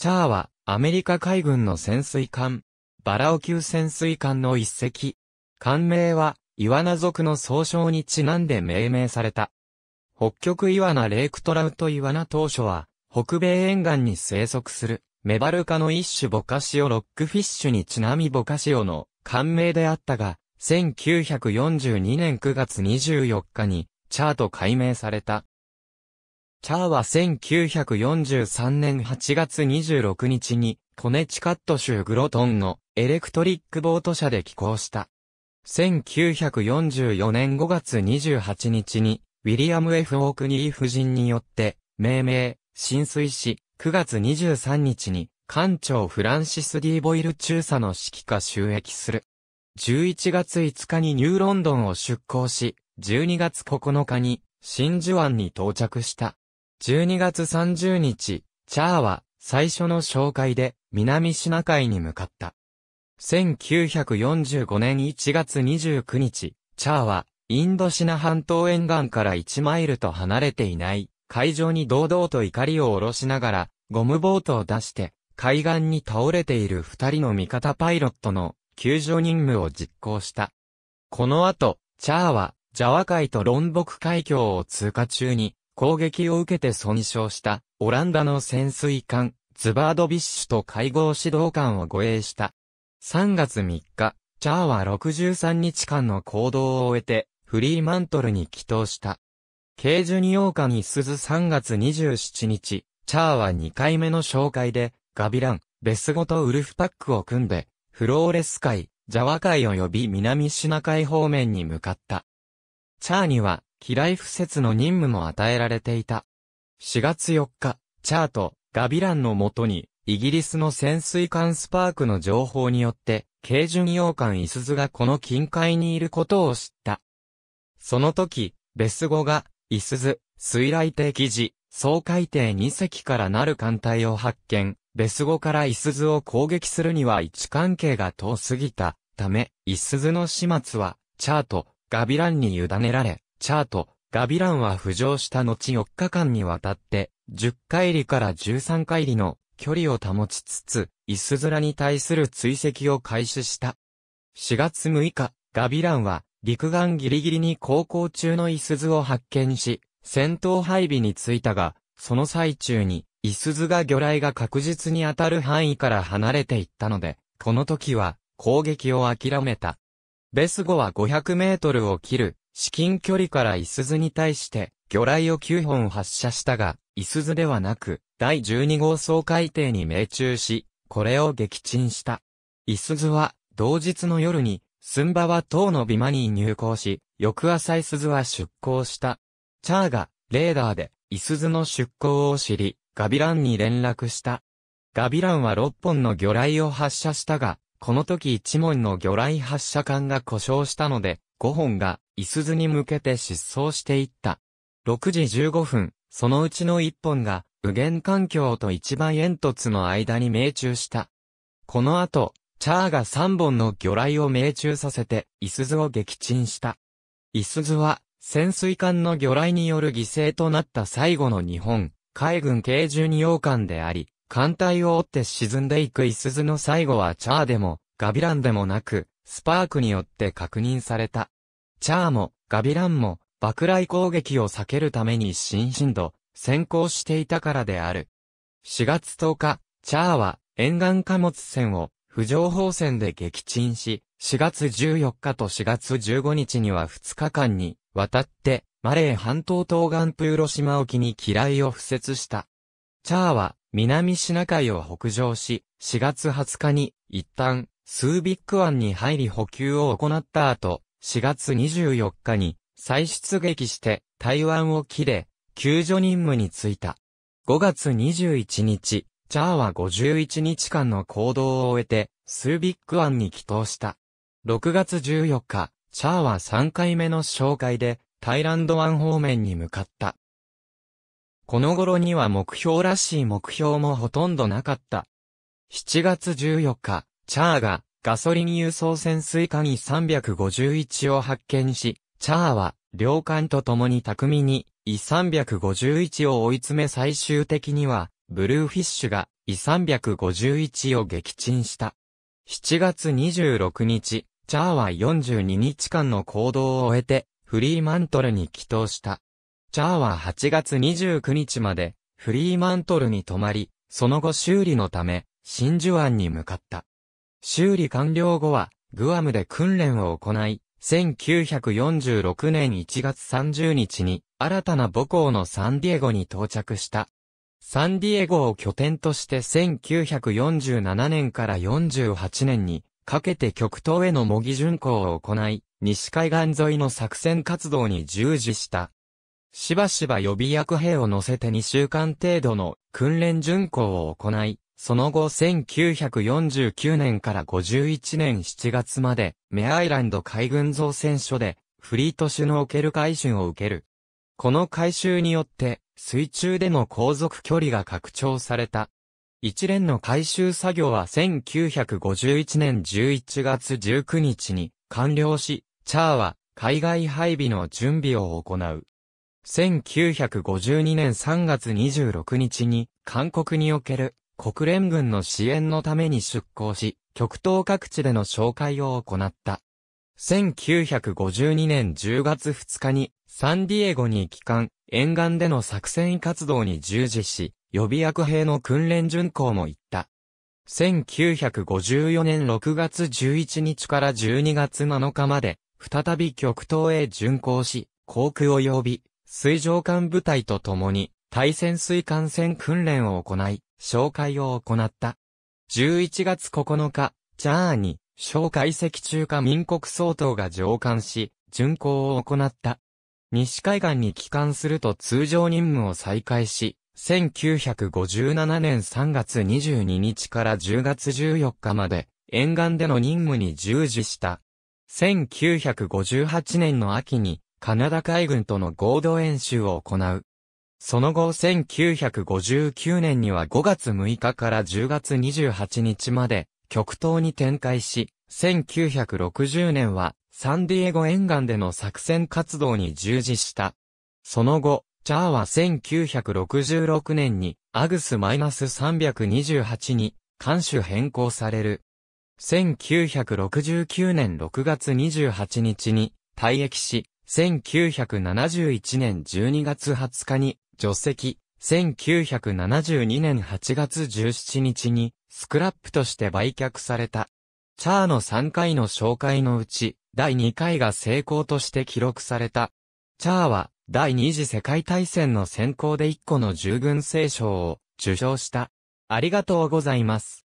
チャーは、アメリカ海軍の潜水艦、バラオ級潜水艦の一隻。艦名は、イワナ族の総称にちなんで命名された。北極イワナレイクトラウトイワナ当初は、北米沿岸に生息する、メバル科の一種ボカシオロックフィッシュにちなみボカシオの艦名であったが、1942年9月24日に、チャーと改名された。チャーは1943年8月26日に、コネチカット州グロトンのエレクトリックボート社で寄港した。1944年5月28日に、ウィリアム・ F・ オークニー夫人によって、命名、浸水し、9月23日に、艦長フランシス・ディー・ボイル中佐の指揮下収益する。11月5日にニューロンドンを出港し、12月9日に真珠湾に到着した。12月30日、チャーは最初の紹介で南シナ海に向かった。1945年1月29日、チャーはインドシナ半島沿岸から1マイルと離れていない海上に堂々と怒りを下ろしながらゴムボートを出して海岸に倒れている二人の味方パイロットの救助任務を実行した。この後、チャーはジャワ海とロンボク海峡を通過中に攻撃を受けて損傷したオランダの潜水艦ズバードビッシュと会合指導官を護衛した。3月3日、チャーは63日間の行動を終えてフリーマントルに帰投した。ケージュニー日に鈴3月27日、チャーは2回目の紹介でガビラン、ベスゴとウルフパックを組んでフローレス海、ジャワ海及び南シナ海方面に向かった。チャーには、機雷不説の任務も与えられていた。4月4日、チャート、ガビランのもとに、イギリスの潜水艦スパークの情報によって、軽巡洋艦イスズがこの近海にいることを知った。その時、ベス語が、イスズ、水雷艇記事、総海艇2隻からなる艦隊を発見、ベス語からイスズを攻撃するには位置関係が遠すぎたため、イスズの始末は、チャート、ガビランに委ねられ、チャート、ガビランは浮上した後4日間にわたって、10回りから13回りの距離を保ちつつ、イスズラに対する追跡を開始した。4月6日、ガビランは、陸岸ギリギリに航行中のイスズを発見し、戦闘配備に着いたが、その最中に、イスズが魚雷が確実に当たる範囲から離れていったので、この時は、攻撃を諦めた。ベスゴは500メートルを切る至近距離からイスズに対して、魚雷を9本発射したが、イスズではなく、第12号総海底に命中し、これを撃沈した。イスズは、同日の夜に、スンバは島のビマに入港し、翌朝イスズは出港した。チャーが、レーダーで、イスズの出港を知り、ガビランに連絡した。ガビランは6本の魚雷を発射したが、この時1門の魚雷発射管が故障したので、5本が、いすずに向けて失踪していった。6時15分、そのうちの1本が、右舷環境と一番煙突の間に命中した。この後、チャーが3本の魚雷を命中させて、イスズを撃沈した。イスズは、潜水艦の魚雷による犠牲となった最後の日本、海軍軽重二洋艦であり、艦隊を追って沈んでいくイスズの最後はチャーでも、ガビランでもなく、スパークによって確認された。チャーも、ガビランも、爆雷攻撃を避けるために新進度、先行していたからである。4月10日、チャーは、沿岸貨物船を、浮上砲船で撃沈し、4月14日と4月15日には2日間に、渡って、マレー半島東岸プーロ島沖に機雷を敷設した。チャーは、南シナ海を北上し、4月20日に、一旦、スービック湾に入り補給を行った後、4月24日に再出撃して台湾沖で救助任務に就いた。5月21日、チャーは51日間の行動を終えて、スービック湾に帰投した。6月14日、チャーは3回目の紹介で、タイランド湾方面に向かった。この頃には目標らしい目標もほとんどなかった。7月14日、チャーがガソリン輸送潜水艦に351を発見し、チャーは両艦と共に巧みに E351 を追い詰め最終的にはブルーフィッシュが E351 を撃沈した。7月26日、チャーは42日間の行動を終えてフリーマントルに帰投した。チャーは8月29日までフリーマントルに泊まり、その後修理のため真珠湾に向かった。修理完了後は、グアムで訓練を行い、1946年1月30日に、新たな母校のサンディエゴに到着した。サンディエゴを拠点として1947年から48年に、かけて極東への模擬巡航を行い、西海岸沿いの作戦活動に従事した。しばしば予備役兵を乗せて2週間程度の訓練巡航を行い、その後1949年から51年7月まで、メアイランド海軍造船所で、フリートシュノーケル回収を受ける。この回収によって、水中での航続距離が拡張された。一連の回収作業は1951年11月19日に完了し、チャーは海外配備の準備を行う。1952年3月26日に韓国における国連軍の支援のために出港し、極東各地での紹介を行った。1952年10月2日に、サンディエゴに帰還、沿岸での作戦活動に従事し、予備役兵の訓練巡行も行った。1954年6月11日から12月7日まで、再び極東へ巡航し、航空及び水上艦部隊と共に対潜水艦船訓練を行い、紹介を行った。11月9日、チャーに、小介石中華民国総統が上官し、巡航を行った。西海岸に帰還すると通常任務を再開し、1957年3月22日から10月14日まで、沿岸での任務に従事した。1958年の秋に、カナダ海軍との合同演習を行う。その後1959年には5月6日から10月28日まで極東に展開し、1960年はサンディエゴ沿岸での作戦活動に従事した。その後、チャーは1966年にアグス -328 に艦首変更される。1969年6月28日に退役し、1971年12月20日に除籍、1972年8月17日にスクラップとして売却された。チャーの3回の紹介のうち、第2回が成功として記録された。チャーは、第二次世界大戦の先行で1個の従軍聖賞を受賞した。ありがとうございます。